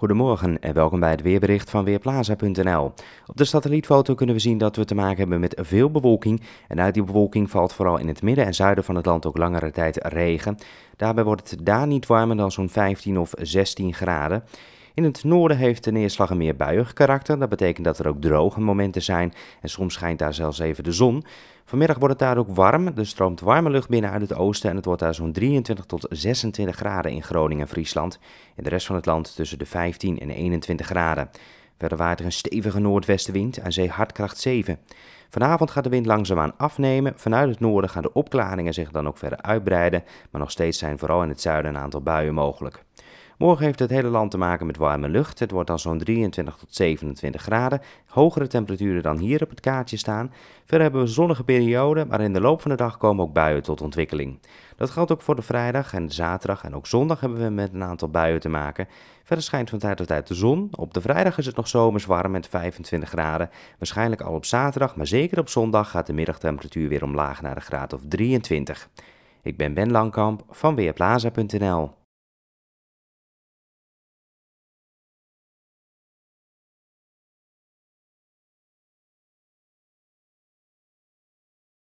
Goedemorgen en welkom bij het weerbericht van Weerplaza.nl. Op de satellietfoto kunnen we zien dat we te maken hebben met veel bewolking. En uit die bewolking valt vooral in het midden en zuiden van het land ook langere tijd regen. Daarbij wordt het daar niet warmer dan zo'n 15 of 16 graden. In het noorden heeft de neerslag een meer buiig karakter. Dat betekent dat er ook droge momenten zijn en soms schijnt daar zelfs even de zon. Vanmiddag wordt het daar ook warm. Er stroomt warme lucht binnen uit het oosten en het wordt daar zo'n 23 tot 26 graden in Groningen en Friesland. In de rest van het land tussen de 15 en 21 graden. Verder waait er een stevige noordwestenwind aan zee hardkracht 7. Vanavond gaat de wind langzaamaan afnemen. Vanuit het noorden gaan de opklaringen zich dan ook verder uitbreiden, maar nog steeds zijn vooral in het zuiden een aantal buien mogelijk. Morgen heeft het hele land te maken met warme lucht. Het wordt dan zo'n 23 tot 27 graden. Hogere temperaturen dan hier op het kaartje staan. Verder hebben we zonnige perioden, maar in de loop van de dag komen ook buien tot ontwikkeling. Dat geldt ook voor de vrijdag en de zaterdag en ook zondag hebben we met een aantal buien te maken. Verder schijnt van tijd tot tijd de zon. Op de vrijdag is het nog zomers warm met 25 graden. Waarschijnlijk al op zaterdag, maar zeker op zondag gaat de middagtemperatuur weer omlaag naar de graad of 23. Ik ben Ben Langkamp van Weerplaza.nl.